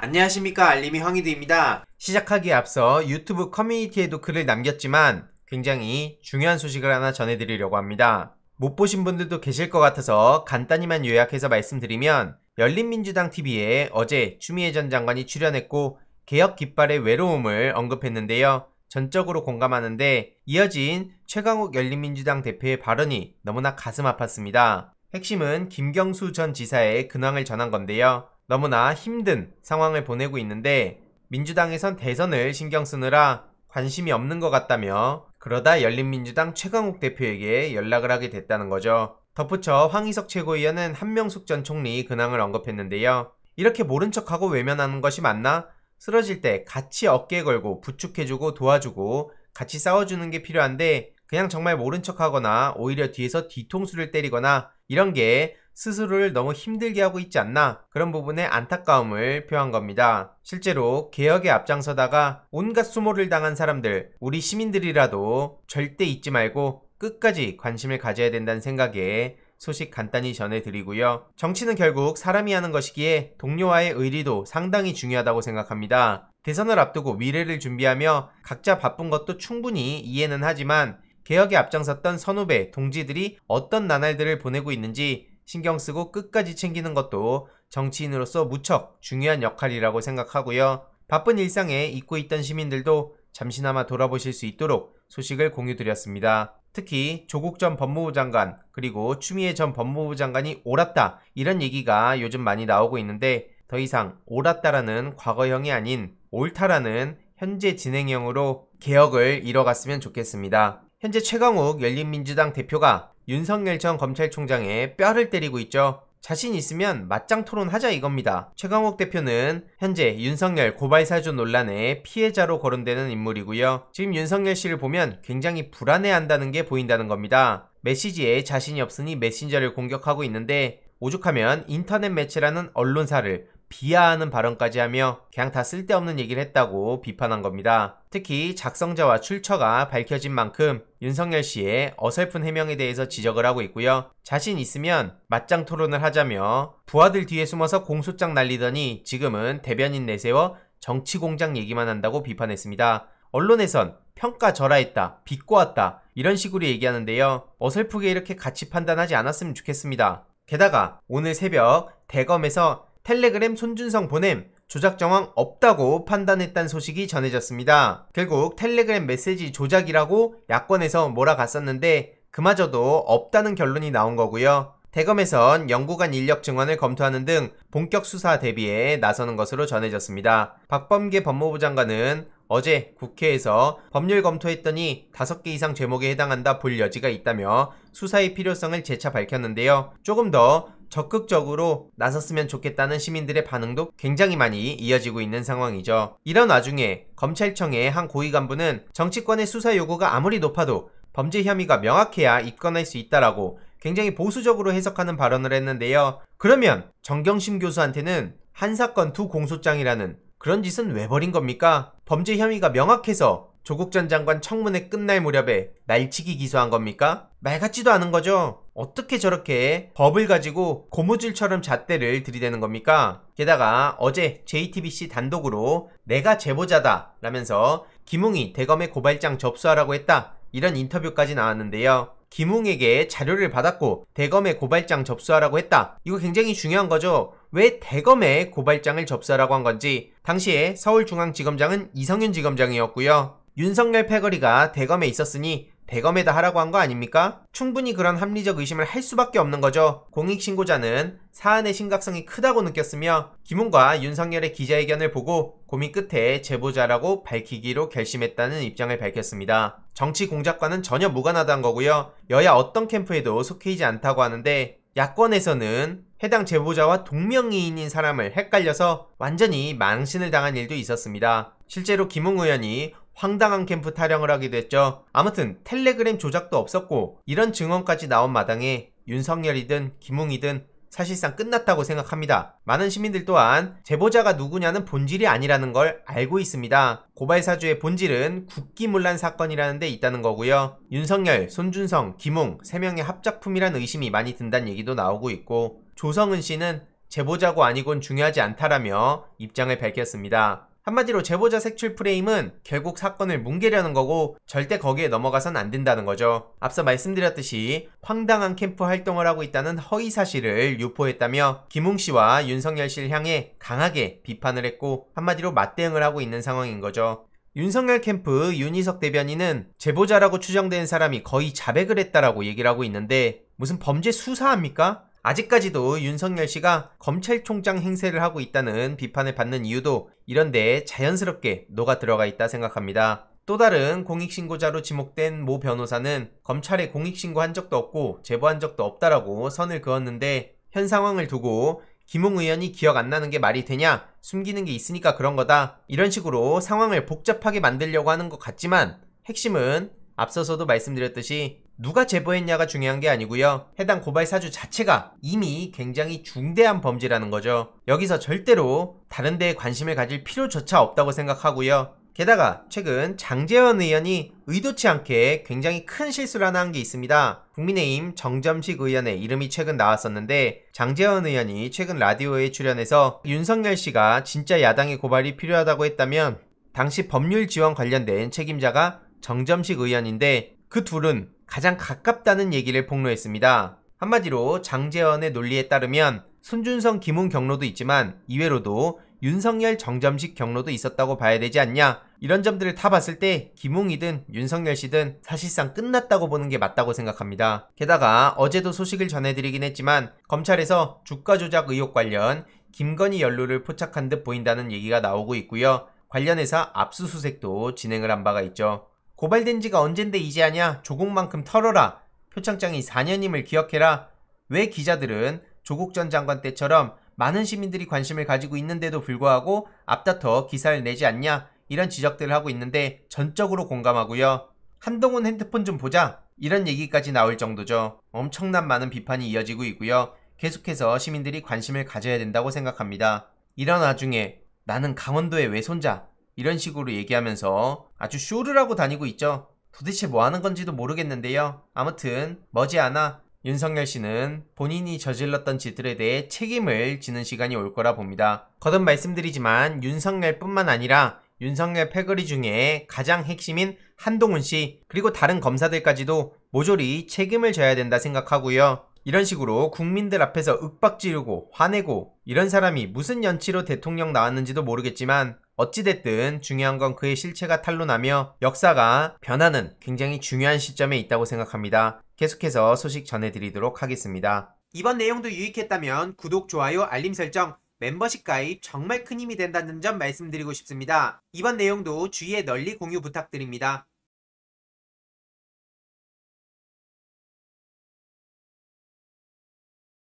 안녕하십니까 알림이 황희드입니다. 시작하기에 앞서 유튜브 커뮤니티에도 글을 남겼지만 굉장히 중요한 소식을 하나 전해드리려고 합니다. 못 보신 분들도 계실 것 같아서 간단히만 요약해서 말씀드리면 열린민주당 TV에 어제 추미애 전 장관이 출연했고 개혁 깃발의 외로움을 언급했는데요. 전적으로 공감하는데 이어진 최강욱 열린민주당 대표의 발언이 너무나 가슴 아팠습니다. 핵심은 김경수 전 지사의 근황을 전한 건데요. 너무나 힘든 상황을 보내고 있는데 민주당에선 대선을 신경 쓰느라 관심이 없는 것 같다며 그러다 열린민주당 최강욱 대표에게 연락을 하게 됐다는 거죠. 덧붙여 황희석 최고위원은 한명숙 전 총리 근황을 언급했는데요. 이렇게 모른 척하고 외면하는 것이 맞나? 쓰러질 때 같이 어깨 걸고 부축해주고 도와주고 같이 싸워주는 게 필요한데 그냥 정말 모른 척하거나 오히려 뒤에서 뒤통수를 때리거나 이런 게 스스로를 너무 힘들게 하고 있지 않나 그런 부분에 안타까움을 표한 겁니다. 실제로 개혁에 앞장서다가 온갖 수모를 당한 사람들, 우리 시민들이라도 절대 잊지 말고 끝까지 관심을 가져야 된다는 생각에 소식 간단히 전해드리고요. 정치는 결국 사람이 하는 것이기에 동료와의 의리도 상당히 중요하다고 생각합니다. 대선을 앞두고 미래를 준비하며 각자 바쁜 것도 충분히 이해는 하지만 개혁에 앞장섰던 선후배, 동지들이 어떤 나날들을 보내고 있는지 신경 쓰고 끝까지 챙기는 것도 정치인으로서 무척 중요한 역할이라고 생각하고요. 바쁜 일상에 잊고 있던 시민들도 잠시나마 돌아보실 수 있도록 소식을 공유드렸습니다. 특히 조국 전 법무부 장관 그리고 추미애 전 법무부 장관이 옳았다 이런 얘기가 요즘 많이 나오고 있는데 더 이상 옳았다라는 과거형이 아닌 옳다라는 현재 진행형으로 개혁을 이뤄갔으면 좋겠습니다. 현재 최강욱 열린민주당 대표가 윤석열 전 검찰총장의 뼈를 때리고 있죠. 자신 있으면 맞짱 토론하자 이겁니다. 최강욱 대표는 현재 윤석열 고발사주 논란의 피해자로 거론되는 인물이고요. 지금 윤석열 씨를 보면 굉장히 불안해한다는 게 보인다는 겁니다. 메시지에 자신이 없으니 메신저를 공격하고 있는데 오죽하면 인터넷 매체라는 언론사를 비하하는 발언까지 하며 그냥 다 쓸데없는 얘기를 했다고 비판한 겁니다. 특히 작성자와 출처가 밝혀진 만큼 윤석열 씨의 어설픈 해명에 대해서 지적을 하고 있고요. 자신 있으면 맞짱 토론을 하자며 부하들 뒤에 숨어서 공소장 날리더니 지금은 대변인 내세워 정치공장 얘기만 한다고 비판했습니다. 언론에선 평가 절하했다, 비꼬았다 이런 식으로 얘기하는데요. 어설프게 이렇게 같이 판단하지 않았으면 좋겠습니다. 게다가 오늘 새벽 대검에서 텔레그램 손준성 보냄 조작 정황 없다고 판단했다는 소식이 전해졌습니다. 결국 텔레그램 메시지 조작이라고 야권에서 몰아갔었는데 그마저도 없다는 결론이 나온 거고요. 대검에선 연구관 인력 증원을 검토하는 등 본격 수사 대비에 나서는 것으로 전해졌습니다. 박범계 법무부 장관은 어제 국회에서 법률 검토했더니 5개 이상 제목에 해당한다 볼 여지가 있다며 수사의 필요성을 재차 밝혔는데요. 조금 더 적극적으로 나섰으면 좋겠다는 시민들의 반응도 굉장히 많이 이어지고 있는 상황이죠. 이런 와중에 검찰청의 한 고위 간부는 정치권의 수사 요구가 아무리 높아도 범죄 혐의가 명확해야 입건할 수 있다라고 굉장히 보수적으로 해석하는 발언을 했는데요. 그러면 정경심 교수한테는 한 사건 두 공소장이라는 그런 짓은 왜 버린 겁니까? 범죄 혐의가 명확해서 조국 전 장관 청문회 끝날 무렵에 날치기 기소한 겁니까? 말 같지도 않은 거죠? 어떻게 저렇게 법을 가지고 고무줄처럼 잣대를 들이대는 겁니까? 게다가 어제 JTBC 단독으로 내가 제보자다 라면서 김웅이 대검에 고발장 접수하라고 했다 이런 인터뷰까지 나왔는데요. 김웅에게 자료를 받았고 대검에 고발장 접수하라고 했다. 이거 굉장히 중요한 거죠. 왜 대검에 고발장을 접수하라고 한 건지 당시에 서울중앙지검장은 이성윤 지검장이었고요. 윤석열 패거리가 대검에 있었으니 대검에다 하라고 한 거 아닙니까? 충분히 그런 합리적 의심을 할 수밖에 없는 거죠. 공익신고자는 사안의 심각성이 크다고 느꼈으며 김웅과 윤석열의 기자회견을 보고 고민 끝에 제보자라고 밝히기로 결심했다는 입장을 밝혔습니다. 정치 공작과는 전혀 무관하다는 거고요. 여야 어떤 캠프에도 속해이지 않다고 하는데 야권에서는 해당 제보자와 동명이인인 사람을 헷갈려서 완전히 망신을 당한 일도 있었습니다. 실제로 김웅 의원이 황당한 캠프 타령을 하기도 했죠. 아무튼 텔레그램 조작도 없었고 이런 증언까지 나온 마당에 윤석열이든 김웅이든 사실상 끝났다고 생각합니다. 많은 시민들 또한 제보자가 누구냐는 본질이 아니라는 걸 알고 있습니다. 고발사주의 본질은 국기문란 사건이라는 데 있다는 거고요. 윤석열, 손준성, 김웅 세명의 합작품이란 의심이 많이 든다는 얘기도 나오고 있고 조성은 씨는 제보자고 아니곤 중요하지 않다라며 입장을 밝혔습니다. 한마디로 제보자 색출 프레임은 결국 사건을 뭉개려는 거고 절대 거기에 넘어가선 안 된다는 거죠. 앞서 말씀드렸듯이 황당한 캠프 활동을 하고 있다는 허위 사실을 유포했다며 김웅 씨와 윤석열 씨를 향해 강하게 비판을 했고 한마디로 맞대응을 하고 있는 상황인 거죠. 윤석열 캠프 윤희석 대변인은 제보자라고 추정된 사람이 거의 자백을 했다라고 얘기를 하고 있는데 무슨 범죄 수사합니까? 아직까지도 윤석열 씨가 검찰총장 행세를 하고 있다는 비판을 받는 이유도 이런 데 자연스럽게 녹아 들어가 있다 생각합니다. 또 다른 공익신고자로 지목된 모 변호사는 검찰에 공익신고한 적도 없고 제보한 적도 없다라고 선을 그었는데 현 상황을 두고 김웅 의원이 기억 안 나는 게 말이 되냐? 숨기는 게 있으니까 그런 거다. 이런 식으로 상황을 복잡하게 만들려고 하는 것 같지만 핵심은 앞서서도 말씀드렸듯이 누가 제보했냐가 중요한 게 아니고요. 해당 고발 사주 자체가 이미 굉장히 중대한 범죄라는 거죠. 여기서 절대로 다른 데에 관심을 가질 필요조차 없다고 생각하고요. 게다가 최근 장재현 의원이 의도치 않게 굉장히 큰 실수를 하나 한 게 있습니다. 국민의힘 정점식 의원의 이름이 최근 나왔었는데 장재현 의원이 최근 라디오에 출연해서 윤석열 씨가 진짜 야당의 고발이 필요하다고 했다면 당시 법률 지원 관련된 책임자가 정점식 의원인데 그 둘은 가장 가깝다는 얘기를 폭로했습니다. 한마디로 장재현의 논리에 따르면 손준성 김훈 경로도 있지만 이외로도 윤석열 정점식 경로도 있었다고 봐야 되지 않냐 이런 점들을 다 봤을 때 김웅이든 윤석열 씨든 사실상 끝났다고 보는 게 맞다고 생각합니다. 게다가 어제도 소식을 전해드리긴 했지만 검찰에서 주가 조작 의혹 관련 김건희 연루를 포착한 듯 보인다는 얘기가 나오고 있고요. 관련 해서 압수수색도 진행을 한 바가 있죠. 고발된 지가 언젠데 이제 하냐? 조국만큼 털어라. 표창장이 4년임을 기억해라. 왜 기자들은 조국 전 장관 때처럼 많은 시민들이 관심을 가지고 있는데도 불구하고 앞다퉈 기사를 내지 않냐? 이런 지적들을 하고 있는데 전적으로 공감하고요. 한동훈 핸드폰 좀 보자. 이런 얘기까지 나올 정도죠. 엄청난 많은 비판이 이어지고 있고요. 계속해서 시민들이 관심을 가져야 된다고 생각합니다. 이런 와중에 나는 강원도의 외손자, 이런 식으로 얘기하면서 아주 쇼를 하고 다니고 있죠. 도대체 뭐 하는 건지도 모르겠는데요. 아무튼 머지않아 윤석열 씨는 본인이 저질렀던 짓들에 대해 책임을 지는 시간이 올 거라 봅니다. 거듭 말씀드리지만 윤석열 뿐만 아니라 윤석열 패거리 중에 가장 핵심인 한동훈 씨, 그리고 다른 검사들까지도 모조리 책임을 져야 된다 생각하고요. 이런 식으로 국민들 앞에서 윽박 지르고 화내고 이런 사람이 무슨 연치로 대통령 나왔는지도 모르겠지만 어찌됐든 중요한 건 그의 실체가 탄로나며 역사가 변하는 굉장히 중요한 시점에 있다고 생각합니다. 계속해서 소식 전해드리도록 하겠습니다. 이번 내용도 유익했다면 구독, 좋아요, 알림 설정, 멤버십 가입 정말 큰 힘이 된다는 점 말씀드리고 싶습니다. 이번 내용도 주위에 널리 공유 부탁드립니다.